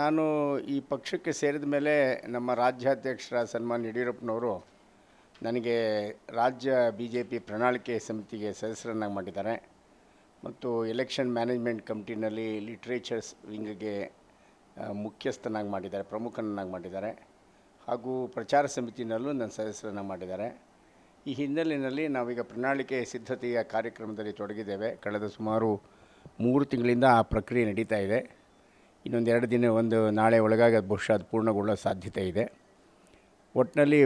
ನಾನು ಈ ಪಕ್ಷಕ್ಕೆ ಸೇರಿದ ಮೇಲೆ ನಮ್ಮ ರಾಜ್ಯಾಧ್ಯಕ್ಷರ ಸನ್ಮಾನ್ ಯಡಿಯೂರಪ್ಪನವರು ನನಗೆ ರಾಜ್ಯ ಬಿ ಜೆ ಪಿ ಪ್ರಣಾಳಿಕೆ ಸಮಿತಿಗೆ ಸದಸ್ಯರನ್ನಾಗಿ ಮಾಡಿದ್ದಾರೆ ಮತ್ತು ಎಲೆಕ್ಷನ್ ಮ್ಯಾನೇಜ್ಮೆಂಟ್ ಕಮಿಟಿನಲ್ಲಿ ಲಿಟ್ರೇಚರ್ಸ್ ವಿಂಗ್ಗೆ ಮುಖ್ಯಸ್ಥನಾಗಿ ಮಾಡಿದ್ದಾರೆ ಪ್ರಮುಖನನ್ನಾಗಿ ಮಾಡಿದ್ದಾರೆ ಹಾಗೂ ಪ್ರಚಾರ ಸಮಿತಿನಲ್ಲೂ ನನ್ನ ಸದಸ್ಯರನ್ನಾಗಿ ಮಾಡಿದ್ದಾರೆ ಈ ಹಿನ್ನೆಲೆಯಲ್ಲಿ ನಾವೀಗ ಪ್ರಣಾಳಿಕೆ ಸಿದ್ಧತೆಯ ಕಾರ್ಯಕ್ರಮದಲ್ಲಿ ತೊಡಗಿದ್ದೇವೆ ಕಳೆದ ಸುಮಾರು ಮೂರು ತಿಂಗಳಿಂದ ಆ ಪ್ರಕ್ರಿಯೆ ನಡೀತಾ ಇದೆ ಇನ್ನೊಂದು ಎರಡು ದಿನ ಒಂದು ನಾಳೆ ಒಳಗಾಗಿ ಅದು ಬಹುಶಃ ಅದು ಪೂರ್ಣಗೊಳ್ಳೋ ಸಾಧ್ಯತೆ ಇದೆ ಒಟ್ಟಿನಲ್ಲಿ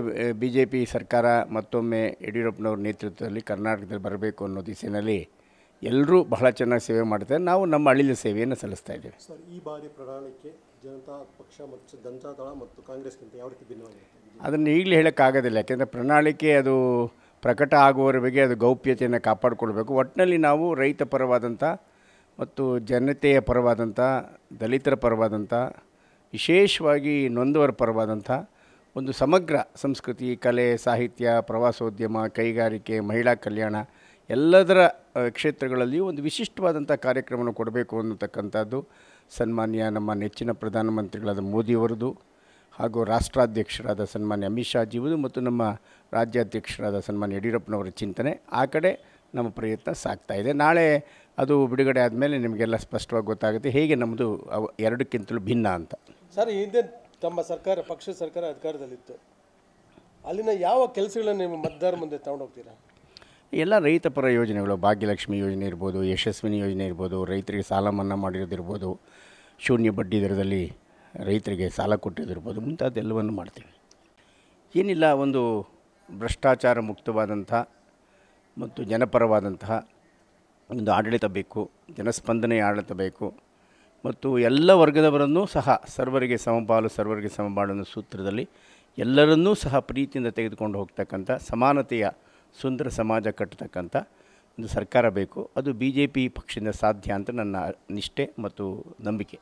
ಬಿ ಜೆ ಪಿ ಸರ್ಕಾರ ಮತ್ತೊಮ್ಮೆ ಯಡಿಯೂರಪ್ಪನವ್ರ ನೇತೃತ್ವದಲ್ಲಿ ಕರ್ನಾಟಕದಲ್ಲಿ ಬರಬೇಕು ಅನ್ನೋ ದಿಸಿನಲ್ಲಿ ಎಲ್ಲರೂ ಬಹಳ ಚೆನ್ನಾಗಿ ಸೇವೆ ಮಾಡ್ತಾರೆ ನಾವು ನಮ್ಮ ಅಳಿಲ ಸೇವೆಯನ್ನು ಸಲ್ಲಿಸ್ತಾ ಇದ್ದೇವೆ ಸರ್ ಈ ಬಾರಿ ಪ್ರಣಾಳಿಕೆ ಜನತಾ ಪಕ್ಷ ಮತ್ತು ದಳ ಮತ್ತು ಕಾಂಗ್ರೆಸ್ಗಿಂತ ಯಾವ ರೀತಿ ಭಿನ್ನವಾಗಿದೆ ಅದನ್ನು ಈಗಲೇ ಹೇಳೋಕ್ಕಾಗೋದಿಲ್ಲ ಯಾಕೆಂದರೆ ಪ್ರಣಾಳಿಕೆ ಅದು ಪ್ರಕಟ ಆಗುವವರ ಬಗ್ಗೆ ಅದು ಗೌಪ್ಯತೆಯನ್ನು ಕಾಪಾಡಿಕೊಳ್ಬೇಕು ಒಟ್ಟಿನಲ್ಲಿ ನಾವು ರೈತ ಪರವಾದಂಥ ಮತ್ತು ಜನತೆಯ ಪರವಾದಂಥ ದಲಿತರ ಪರವಾದಂಥ ವಿಶೇಷವಾಗಿ ನೊಂದವರ ಪರವಾದಂಥ ಒಂದು ಸಮಗ್ರ ಸಂಸ್ಕೃತಿ ಕಲೆ ಸಾಹಿತ್ಯ ಪ್ರವಾಸೋದ್ಯಮ ಕೈಗಾರಿಕೆ ಮಹಿಳಾ ಕಲ್ಯಾಣ ಎಲ್ಲದರ ಕ್ಷೇತ್ರಗಳಲ್ಲಿಯೂ ಒಂದು ವಿಶಿಷ್ಟವಾದಂಥ ಕಾರ್ಯಕ್ರಮವನ್ನು ಕೊಡಬೇಕು ಅನ್ನತಕ್ಕಂಥದ್ದು ಸನ್ಮಾನ್ಯ ನಮ್ಮ ನೆಚ್ಚಿನ ಪ್ರಧಾನಮಂತ್ರಿಗಳಾದ ಮೋದಿಯವರದು ಹಾಗೂ ರಾಷ್ಟ್ರಾಧ್ಯಕ್ಷರಾದ ಸನ್ಮಾನ್ಯ ಅಮಿತ್ ಜೀವದು ಮತ್ತು ನಮ್ಮ ರಾಜ್ಯಾಧ್ಯಕ್ಷರಾದ ಸನ್ಮಾನ್ಯ ಯಡಿಯೂರಪ್ಪನವರ ಚಿಂತನೆ ಆ ಕಡೆ ನಮ್ಮ ಪ್ರಯತ್ನ ಇದೆ ನಾಳೆ ಅದು ಬಿಡುಗಡೆ ಆದಮೇಲೆ ನಿಮಗೆಲ್ಲ ಸ್ಪಷ್ಟವಾಗಿ ಗೊತ್ತಾಗುತ್ತೆ ಹೇಗೆ ನಮ್ಮದು ಎರಡಕ್ಕಿಂತಲೂ ಭಿನ್ನ ಅಂತ ಸರ್ ಹಿಂದೆ ತಮ್ಮ ಸರ್ಕಾರ ಪಕ್ಷ ಸರ್ಕಾರ ಅಧಿಕಾರದಲ್ಲಿತ್ತು ಅಲ್ಲಿನ ಯಾವ ಕೆಲಸಗಳನ್ನು ನೀವು ಮತದಾರ ಮುಂದೆ ತಗೊಂಡೋಗ್ತೀರಾ ಎಲ್ಲ ರೈತ ಪರ ಯೋಜನೆಗಳು ಭಾಗ್ಯಲಕ್ಷ್ಮಿ ಯೋಜನೆ ಇರ್ಬೋದು ಯಶಸ್ವಿನಿ ಯೋಜನೆ ಇರ್ಬೋದು ರೈತರಿಗೆ ಸಾಲ ಮನ್ನಾ ಮಾಡಿರೋದಿರ್ಬೋದು ಶೂನ್ಯ ಬಡ್ಡಿ ದರದಲ್ಲಿ ರೈತರಿಗೆ ಸಾಲ ಕೊಟ್ಟಿದ್ದಿರ್ಬೋದು ಮುಂತಾದೆಲ್ಲವನ್ನು ಮಾಡ್ತೀವಿ ಏನಿಲ್ಲ ಒಂದು ಭ್ರಷ್ಟಾಚಾರ ಮುಕ್ತವಾದಂಥ ಮತ್ತು ಜನಪರವಾದಂತಹ ಒಂದು ಆಡಳಿತ ಬೇಕು ಜನಸ್ಪಂದನೆಯ ಆಡಳಿತ ಬೇಕು ಮತ್ತು ಎಲ್ಲ ವರ್ಗದವರನ್ನೂ ಸಹ ಸರ್ವರಿಗೆ ಸಮಪಾಲು ಸರ್ವರಿಗೆ ಸಮಬಾಳು ಅನ್ನೋ ಸೂತ್ರದಲ್ಲಿ ಎಲ್ಲರನ್ನೂ ಸಹ ಪ್ರೀತಿಯಿಂದ ತೆಗೆದುಕೊಂಡು ಹೋಗ್ತಕ್ಕಂಥ ಸಮಾನತೆಯ ಸುಂದರ ಸಮಾಜ ಕಟ್ಟತಕ್ಕಂಥ ಒಂದು ಸರ್ಕಾರ ಬೇಕು ಅದು ಬಿ ಜೆ ಪಿ ಪಕ್ಷದಿಂದ ಸಾಧ್ಯ ಅಂತ ನನ್ನ ನಿಷ್ಠೆ ಮತ್ತು ನಂಬಿಕೆ